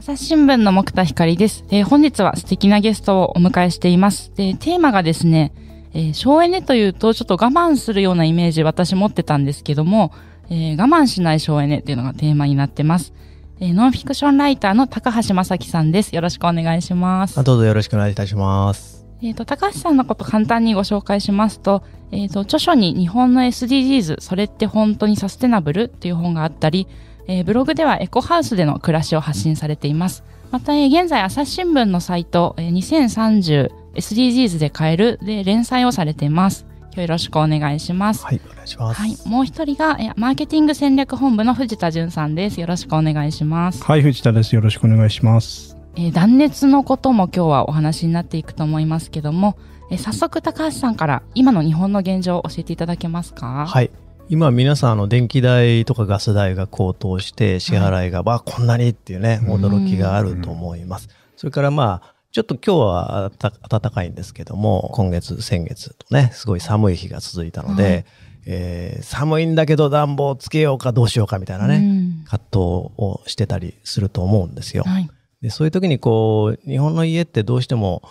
朝日新聞の木田光です、えー、本日は素敵なゲストをお迎えしています。で、テーマがですね、えー、省エネというとちょっと我慢するようなイメージ私持ってたんですけども、えー、我慢しない省エネっていうのがテーマになってます。えー、ノンフィクションライターの高橋正樹さんです。よろしくお願いします。どうぞよろしくお願いいたします。えっ、ー、と、高橋さんのこと簡単にご紹介しますと、えっ、ー、と、著書に日本の SDGs、それって本当にサステナブルっていう本があったり、えー、ブログではエコハウスでの暮らしを発信されています。また、えー、現在朝日新聞のサイト、えー、2030 SDGs で変えるで連載をされています。今日よろしくお願いします。はい、お願いします。はい、もう一人がえマーケティング戦略本部の藤田淳さんです。よろしくお願いします。はい、藤田です。よろしくお願いします。えー、断熱のことも今日はお話になっていくと思いますけども、えー、早速高橋さんから今の日本の現状を教えていただけますかはい今皆さんの電気代とかガス代が高騰して支払いが、まあこんなにっていうね驚きがあると思います。それからまあちょっと今日は暖かいんですけども今月先月とねすごい寒い日が続いたので、はい、えー、寒いんだけど暖房つけようかどうしようかみたいなね、葛藤をしてたりすると思うんですよ。はい、でそういう時にこう日本の家ってどうしても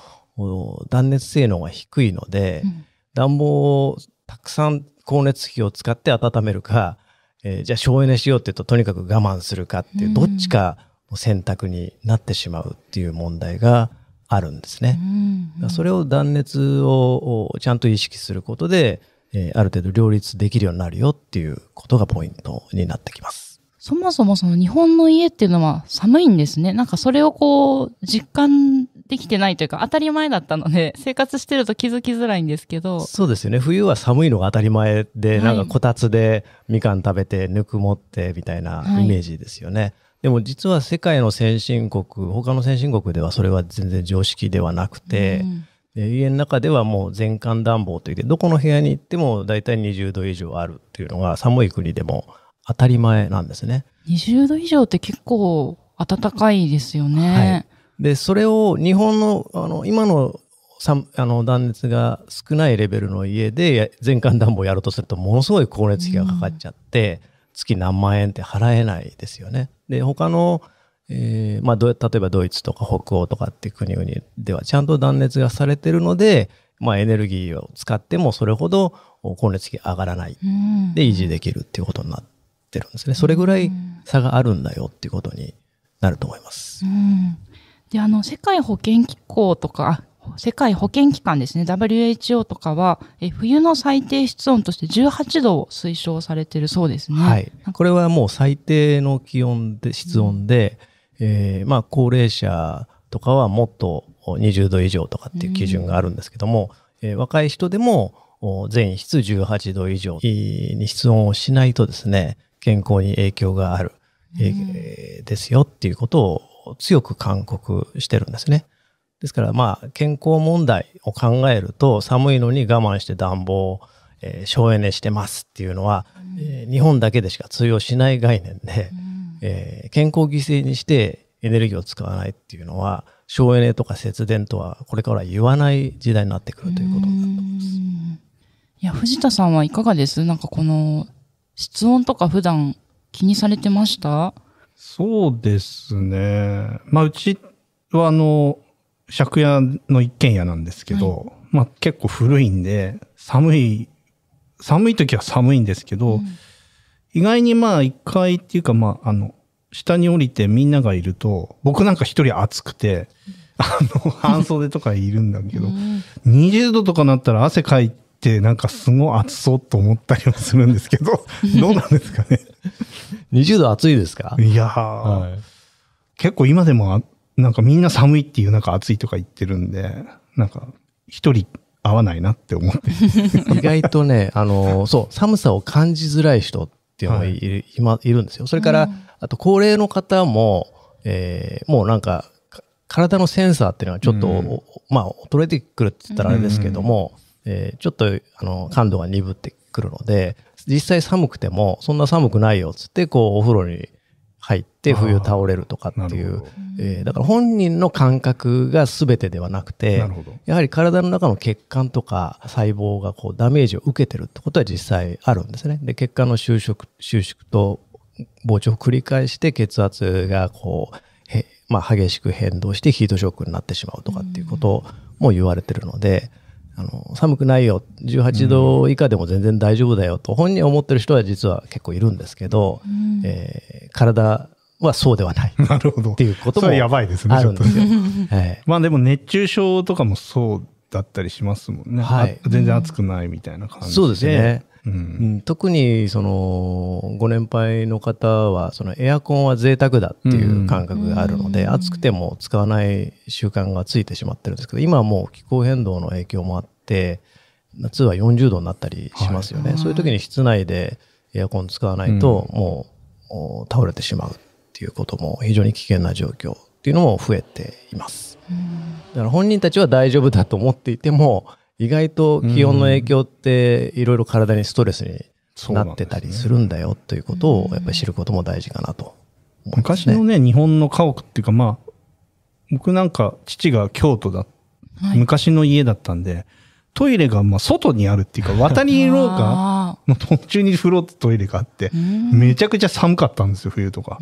断熱性能が低いので、うん暖房をたくさん光熱費を使って温めるか、えー、じゃあ省エネしようって言うととにかく我慢するかっていう、どっちかの選択になってしまうっていう問題があるんですね。うんうん、それを断熱をちゃんと意識することで、えー、ある程度両立できるようになるよっていうことがポイントになってきます。そもそもその日本の家っていうのは寒いんですね。なんかそれをこう、実感できてないというか、当たり前だったので、生活してると気づきづらいんですけど。そうですよね。冬は寒いのが当たり前で、はい、なんかこたつでみかん食べて、ぬくもってみたいなイメージですよね。はい、でも実は世界の先進国、他の先進国ではそれは全然常識ではなくて、うん、家の中ではもう全館暖房というど、どこの部屋に行っても大体20度以上あるっていうのが寒い国でも当たり前なんですね。20度以上って結構暖かいですよね。はい、で、それを日本の、あの、今のあの断熱が少ないレベルの家で全館暖房やるとするとものすごい光熱費がかかっちゃって、月何万円って払えないですよね。で他の、えーまあ、例えばドイツとか北欧とかっていう国々ではちゃんと断熱がされてるので、まあ、エネルギーを使ってもそれほど光熱費上がらないで維持できるっていうことになって。ってるんですねそれぐらい差があるんだよっていうことになると思います。うん、であの世界保健機構とか世界保健機関ですね WHO とかはえ冬の最低室温として18度を推奨されてるそうですね。はい、これはもう最低の気温で室温で、うん、えー、まあ、高齢者とかはもっと20度以上とかっていう基準があるんですけども、うん、えー、若い人でも全室18度以上に室温をしないとですね健康に影響がある、うえー、ですよっていうことを強く勧告してるんですね。ですからまあ健康問題を考えると寒いのに我慢して暖房をえー、省エネしてますっていうのは、うん、えー、日本だけでしか通用しない概念で、うん、えー、健康犠牲にしてエネルギーを使わないっていうのは省エネとか節電とはこれから言わない時代になってくるということになってます。いや藤田さんはいかがですなんかこの室温とか普段気にされてましたそうですね。まあ、うちはあの、借家の一軒家なんですけど、はい、まあ結構古いんで、寒い、寒い時は寒いんですけど、うん、意外にまあ1階っていうかまああの、下に降りてみんながいると、僕なんか一人暑くて、あの、半袖とかいるんだけど、うん、20度とかなったら汗かいて、ってなんかすごい暑そうと思ったりもするんですけど、どうなんですかね。20度暑いですかいやー、はい、結構今でもなんかみんな寒いっていうなんか暑いとか言ってるんで、なんか一人合わないなって思って。意外とね、あの、そう、寒さを感じづらい人っていうのがい,、はい、今いるんですよ。それから、うん、あと高齢の方も、えー、もうなんか体のセンサーっていうのはちょっと、うん、まあ衰えてくるって言ったらあれですけども、うんえー、ちょっとあの感度が鈍ってくるので実際寒くてもそんな寒くないよっつってこうお風呂に入って冬倒れるとかっていう、えー、だから本人の感覚が全てではなくてやはり体の中の血管とか細胞がこうダメージを受けてるってことは実際あるんですね。で血管の収縮収縮と膨張を繰り返して血圧がこうへ、まあ、激しく変動してヒートショックになってしまうとかっていうことも言われてるので。うんあの寒くないよ18度以下でも全然大丈夫だよと本人思ってる人は実は結構いるんですけど、うん、えー、体はそうではない。なるほど。っていうこともあるんですよ。やば いですまあでも熱中症とかもそうだったりしますもんね。はい、全然暑くないみたいな感じで。そうですね。うん、特にそのご年配の方はそのエアコンは贅沢だっていう感覚があるので、うん、暑くても使わない習慣がついてしまってるんですけど今はもう気候変動の影響もあって夏は40度になったりしますよね、はい、そういう時に室内でエアコン使わないともう倒れてしまうっていうことも非常に危険な状況っていうのも増えています。だから本人たちは大丈夫だと思っていても意外と気温の影響っていろいろ体にストレスになってたりするんだよということをやっぱり知ることも大事かなと、ね、昔のね日本の家屋っていうかまあ僕なんか父が京都だ、昔の家だったんで、トイレがまあ外にあるっていうか 渡り廊下途中に風呂とトイレがあって、めちゃくちゃ寒かったんですよ、冬とか。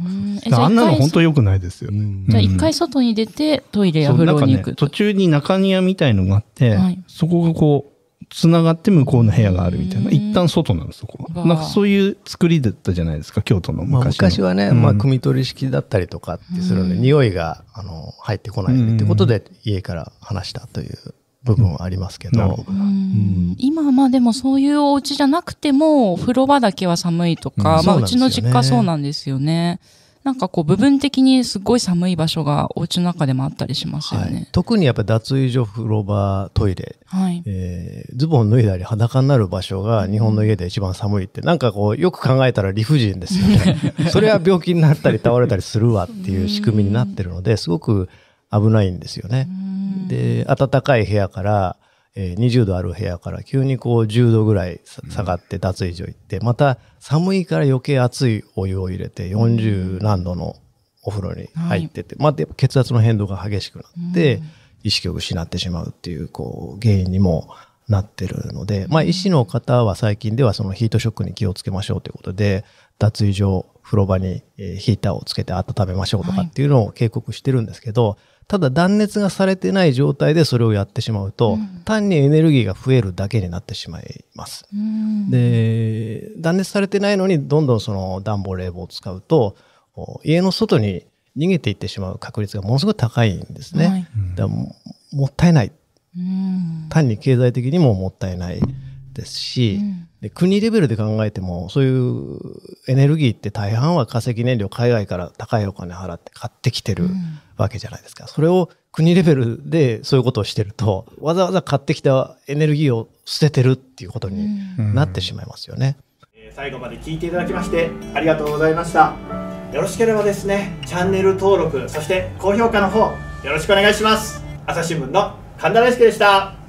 あんなの本当良くないですよね。じゃあ一回外に出て、トイレや風呂に行く、ね、途中に中庭みたいのがあって、はい、そこがこう、繋がって向こうの部屋があるみたいな。一旦外なんです、そこは。なんかそういう作りだったじゃないですか、京都の昔の。まあ、昔はね、うん、まあ、汲み取り式だったりとかってするんで、匂いが、あの、入ってこないってことで、家から話したという。部分はありますけど、うん、今はまあでもそういうお家じゃなくても風呂場だけは寒いとか、うん、まあ、うちの実家そうなんですよね。なんかこう部分的にすごい寒い場所がお家の中でもあったりしますよね。はい、特にやっぱり脱衣所、風呂場、トイレ、はいえー、ズボン脱いだり裸になる場所が日本の家で一番寒いって、なんかこうよく考えたら理不尽ですよね。それは病気になったり倒れたりするわっていう仕組みになってるのですごく危ないんですよね。で暖かい部屋からえ20度ある部屋から急にこう10度ぐらい下がって脱衣所行って、また寒いから余計熱いお湯を入れて40何度のお風呂に入ってて、まあ、で血圧の変動が激しくなって意識を失ってしまうっていうこう原因にもなってるので、まあ、医師の方は最近ではそのヒートショックに気をつけましょうということで脱衣所風呂場にヒーターをつけて温めましょうとかっていうのを警告してるんですけど、ただ断熱がされてない状態でそれをやってしまうと、うん、単にエネルギーが増えるだけになってしまいます。うん、で断熱されてないのにどんどんその暖房冷房を使うと家の外に逃げていってしまう確率がものすごく高いんですね。はい、だもったいない、うん、単に経済的にももったいない。ですし、うん、で国レベルで考えてもそういうエネルギーって大半は化石燃料海外から高いお金払って買ってきてるわけじゃないですか、うん、それを国レベルでそういうことをしてるとわざわざ買ってきたエネルギーを捨ててるっていうことになってしまいますよね、うん、最後まで聞いていただきましてありがとうございましたよろしければですねチャンネル登録そして高評価の方よろしくお願いします朝日新聞の神田大輔でした